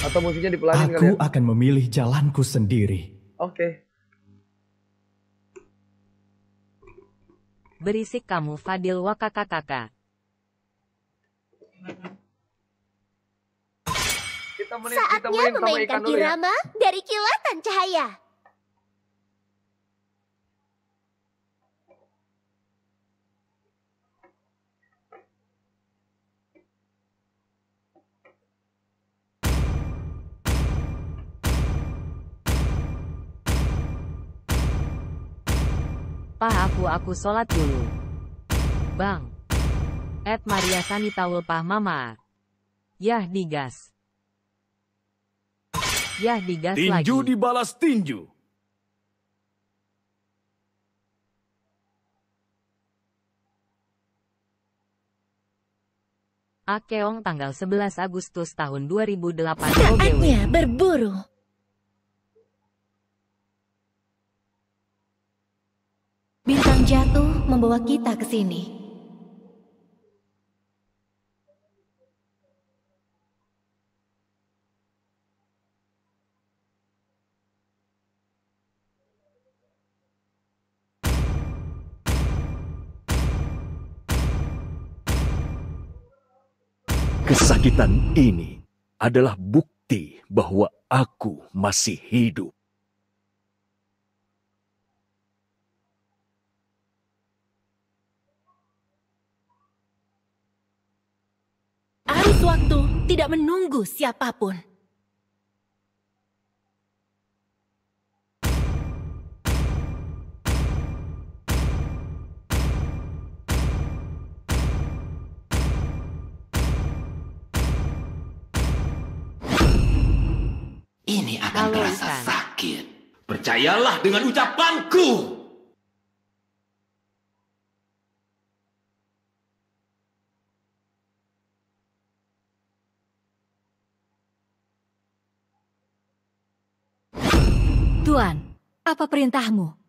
Atau musiknya dipelanin Aku kali ya? akan memilih jalanku sendiri. Oke. Okay. Berisik kamu Fadil Wakakakaka. Saatnya memainkan ya. irama dari kilatan cahaya. Pah aku aku sholat dulu. Bang. Ed Maria tahu Pah Mama. Yah digas. Yah digas tinju lagi. Tinju dibalas tinju. Akeong tanggal 11 Agustus tahun 2008 Saatnya berburu. jatuh membawa kita ke sini. Kesakitan ini adalah bukti bahwa aku masih hidup. sesuatu tidak menunggu siapapun. Ini akan terasa sakit. Percayalah dengan ucapanku. Apa perintahmu?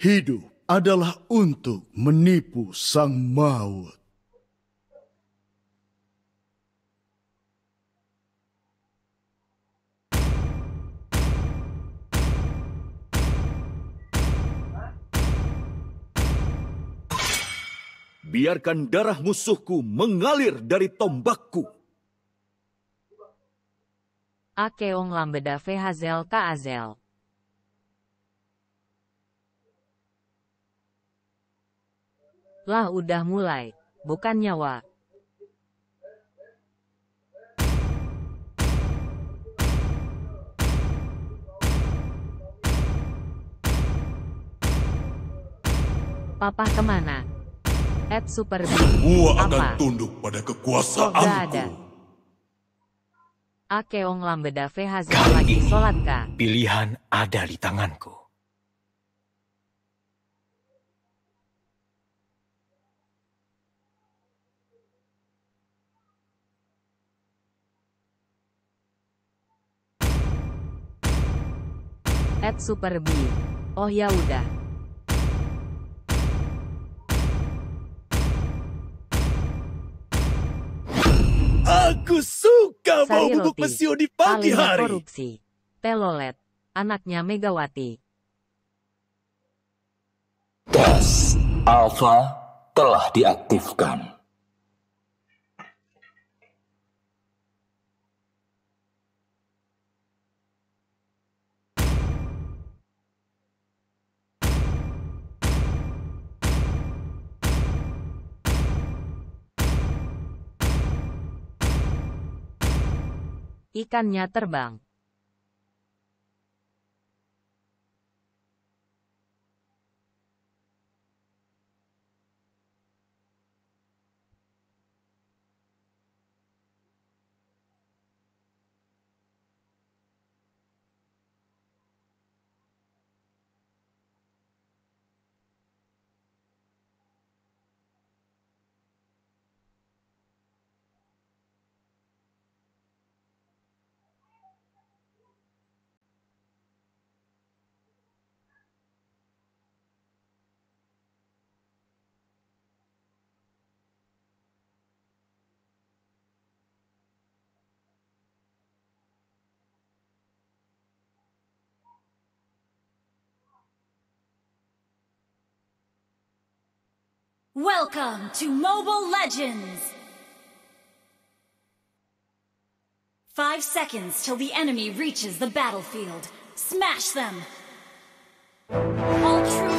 Hidup adalah untuk menipu sang maut. biarkan darah musuhku mengalir dari tombakku. Akeong lambeda hazel Kaazel Lah udah mulai, bukan nyawa. Papa kemana? At Super B. Gua akan apa? tunduk pada oh, kekuasaanku. Oh, ada. Akeong lambeda VHZ lagi sholat kah? Pilihan ada di tanganku. At Super B. Oh ya udah. Aku suka Sari mau bubuk mesiu di pagi hari. korupsi. Telolet, anaknya Megawati. Tes Alpha telah diaktifkan. Ikannya terbang. Welcome to Mobile Legends! Five seconds till the enemy reaches the battlefield. Smash them! All troops.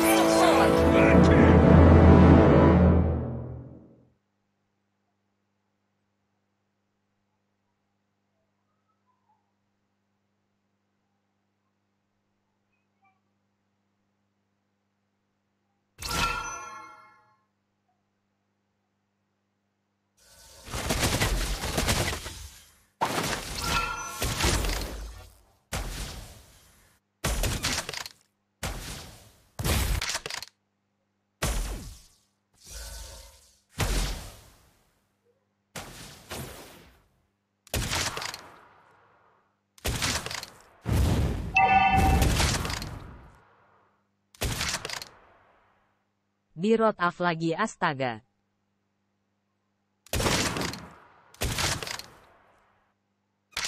Di road off lagi astaga.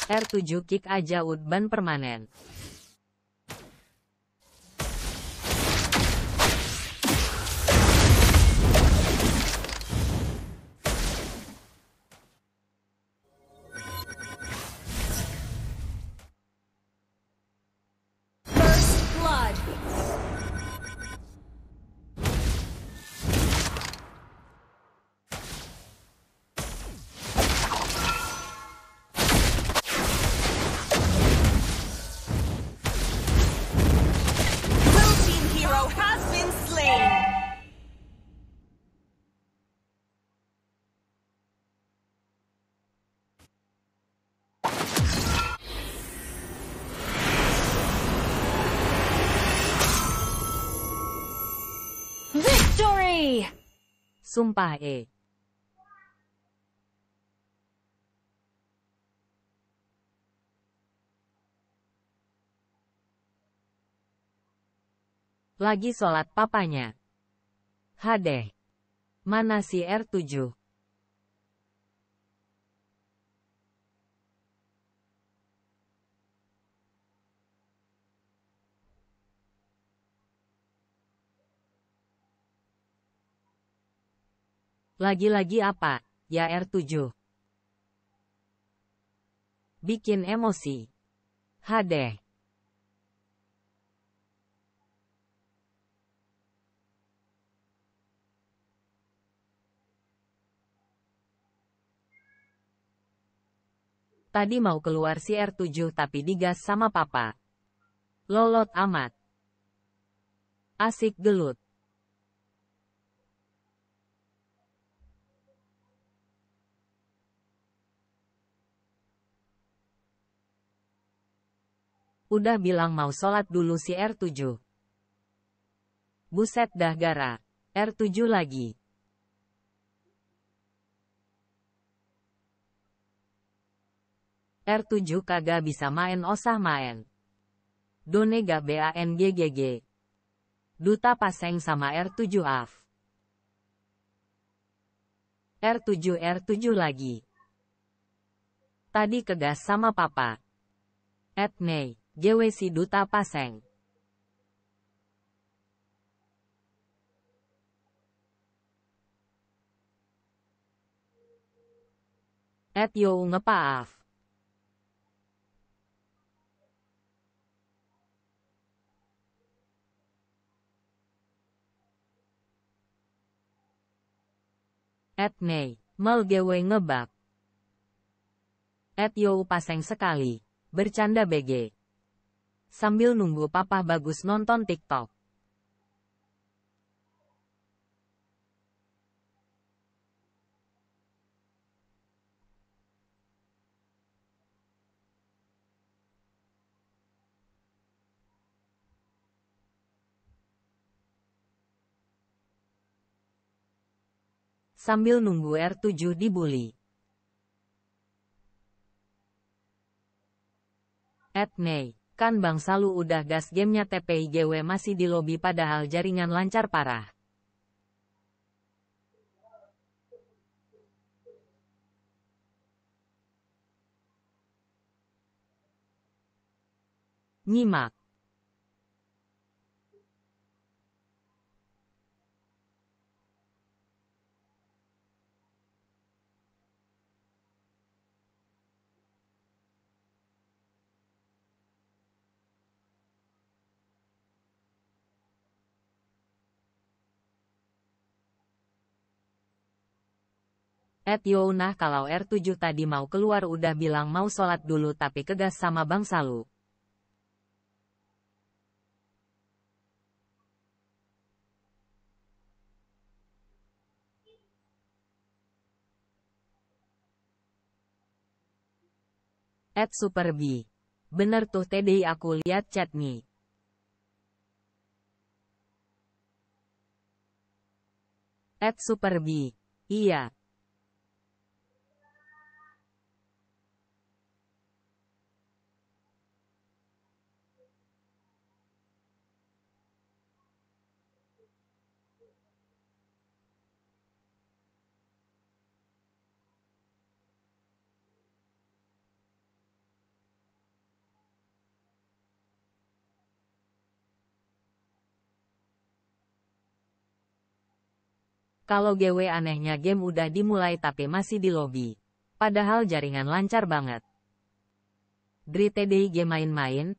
R7 kick aja Udban permanen. Story! Sumpah E. Lagi sholat papanya. Hadeh. Mana si R7? Lagi-lagi apa? Ya R7. Bikin emosi. HD. Tadi mau keluar si R7 tapi digas sama papa. Lolot amat. Asik gelut. Udah bilang mau sholat dulu si R7. Buset dah gara. R7 lagi. R7 kagak bisa main osah main. Donega BANGGG. Duta Paseng sama R7 AF. R7 R7 lagi. Tadi kegas sama papa. Etney si Duta Paseng. At yo ngepaaf. At mal gewe ngebak. At yo paseng sekali, bercanda BG sambil nunggu papa bagus nonton TikTok. sambil nunggu R7 dibully. At May Kan Bang Salu udah gas gamenya TPIGW masih di lobi padahal jaringan lancar parah. Nyimak. Ed nah kalau R7 tadi mau keluar udah bilang mau sholat dulu tapi kegas sama Bang Salu. Ed Super B. Bener tuh TDI aku lihat chat nih. Ed Super B. Iya, Kalau GW anehnya game udah dimulai tapi masih di lobby. Padahal jaringan lancar banget. Dri game main-main,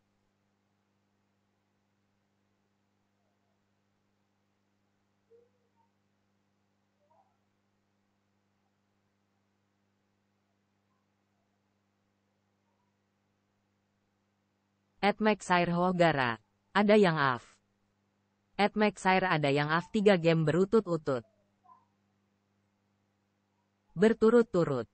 Edmax Air Hogara. Ada yang AF. Edmax Air ada yang AF 3 game berutut-utut berturut-turut.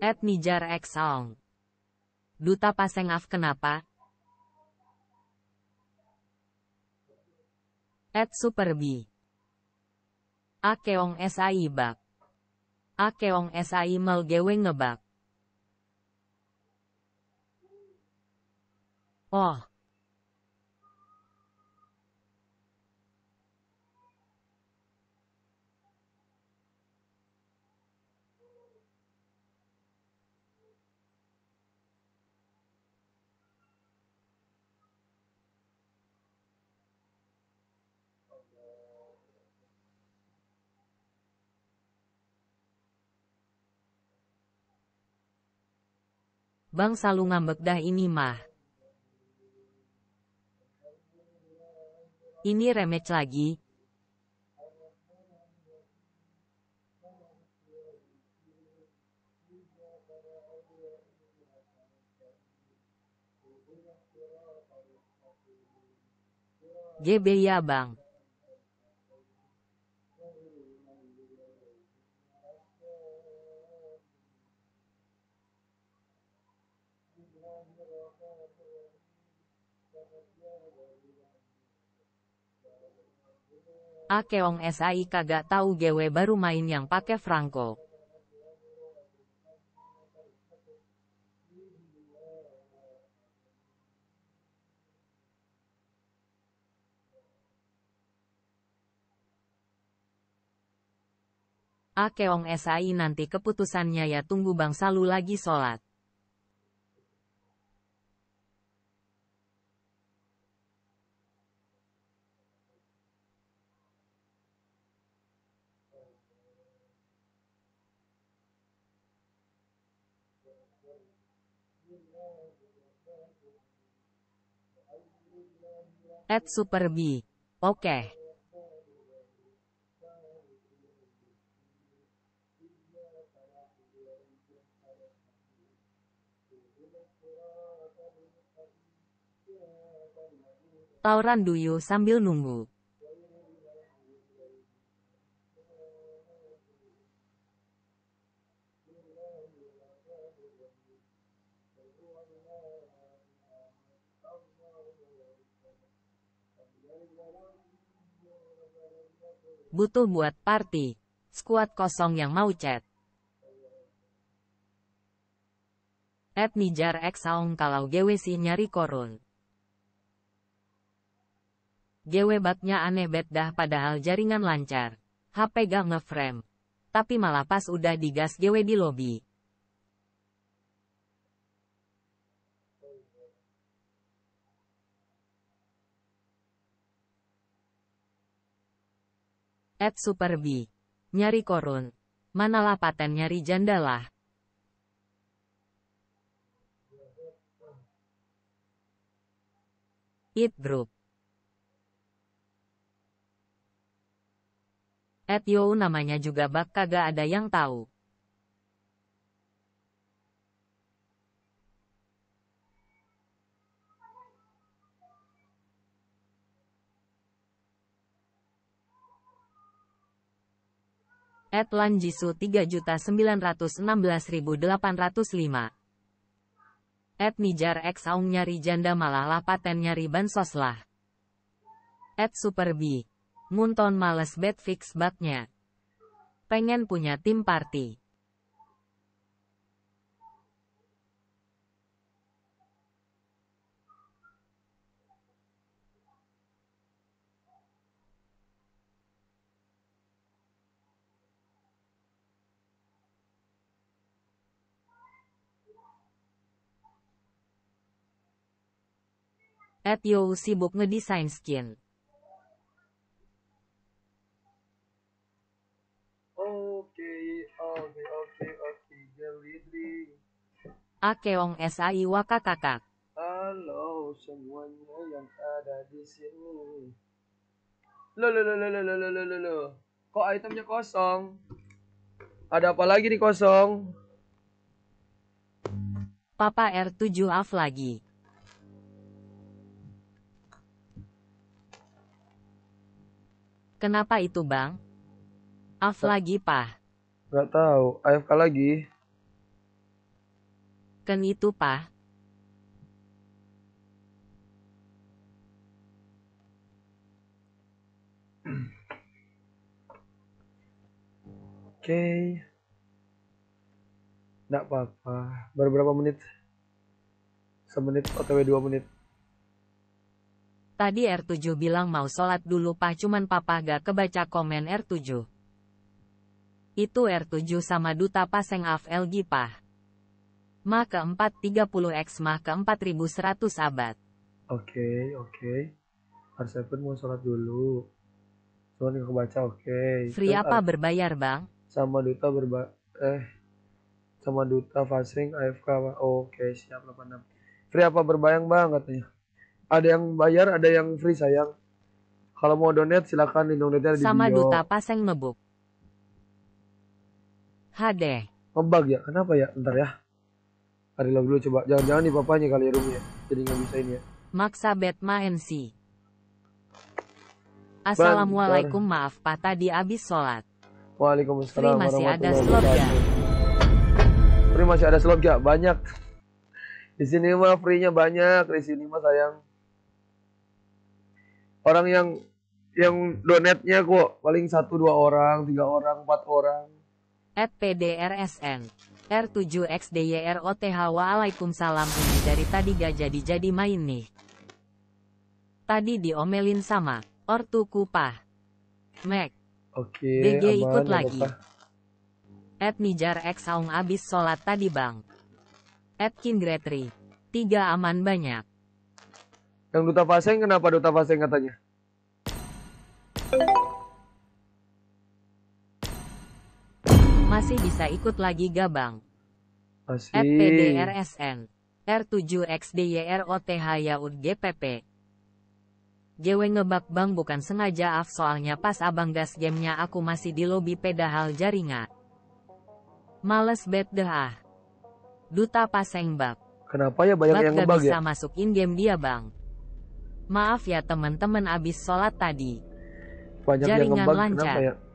Ed Nijar Exong. Duta Paseng Af kenapa? Ed Superbi. Akeong SAI bak. Akeong SAI melgewe ngebak. Oh. Bang lu ngambek dah ini mah. Ini remeh lagi. GB ya bang. Akeong SAI kagak tahu GW baru main yang pakai Franco. Akeong SAI nanti keputusannya ya tunggu Bang Salu lagi sholat. At Supermi, Oke. Tauran Duyu sambil nunggu. Butuh buat party. Squad kosong yang mau chat. At Mijar Exaung kalau GW si nyari korun. GW batnya aneh bet dah padahal jaringan lancar. HP gak ngeframe. Tapi malah pas udah digas GW di lobby. At Super B. Nyari korun. Manalah paten nyari jandalah. It Group. At Yo namanya juga bak kagak ada yang tahu. Edlan Jisu 3.916.805. lima. Nijar X Aung nyari janda malah lah paten nyari bansos lah. At Super B. Munton males bed fix baknya. Pengen punya tim party. At yo sibuk ngedesain skin. Oke, oke, oke, oke, Oke, Akeong SAI Waka Halo semuanya yang ada di sini. Lo lo lo lo lo lo lo lo lo. Kok itemnya kosong? Ada apa lagi nih kosong? Papa R7 af lagi. Kenapa itu bang? Af lagi pah. Gak tahu, AFK lagi. Ken itu pah. Oke. Okay. Gak apa-apa. Baru berapa menit? Semenit atau dua menit. Tadi R7 bilang mau sholat dulu pak cuman papa gak kebaca komen R7. Itu R7 sama duta paseng AFL gipah. Ma ke 430X mah ke 4100 abad. Oke, okay, oke. Okay. Harus pun mau sholat dulu. Cuman gak kebaca oke. Okay. Free Terus kan apa berbayar bang? Sama duta berba... Eh, sama duta fasting AFK. Oke, okay, siap 86. Free apa berbayang bang katanya? ada yang bayar, ada yang free sayang. Kalau mau donate silakan di donate di Sama duta paseng mebuk. HD. Ngebug ya? Kenapa ya? Ntar ya. Hari lagu dulu coba. Jangan-jangan di papanya kali ya ya. Jadi nggak bisa ini ya. Maksa Batma MC. Assalamualaikum Bentar. maaf pak tadi abis sholat. Waalaikumsalam. Free masih ada slot ya. Free masih ada slot ya? Banyak. Di sini mah free-nya banyak. Di sini mah sayang orang yang yang donetnya kok paling satu dua orang tiga orang empat orang at PDRSN R7XDYROTH Waalaikumsalam ini dari tadi gak jadi-jadi main nih tadi diomelin sama ortu kupah Mac Oke, okay, BG aman, ikut lagi. Apa? At nijar X abis sholat tadi bang. At kingretri Tiga aman banyak. Yang Duta Faseng kenapa Duta Faseng katanya? Masih bisa ikut lagi gabang. Masih. FPDRSN. r 7 Yaud GPP. GW ngebak bang bukan sengaja af soalnya pas abang gas gamenya aku masih di lobby, pedahal jaringa. Males bet deh ah. Duta paseng bak. Kenapa ya banyak bak yang ngebak ya? bisa masukin game dia bang. Maaf ya teman-teman abis sholat tadi. Banyak Jaringan lancar. Ya?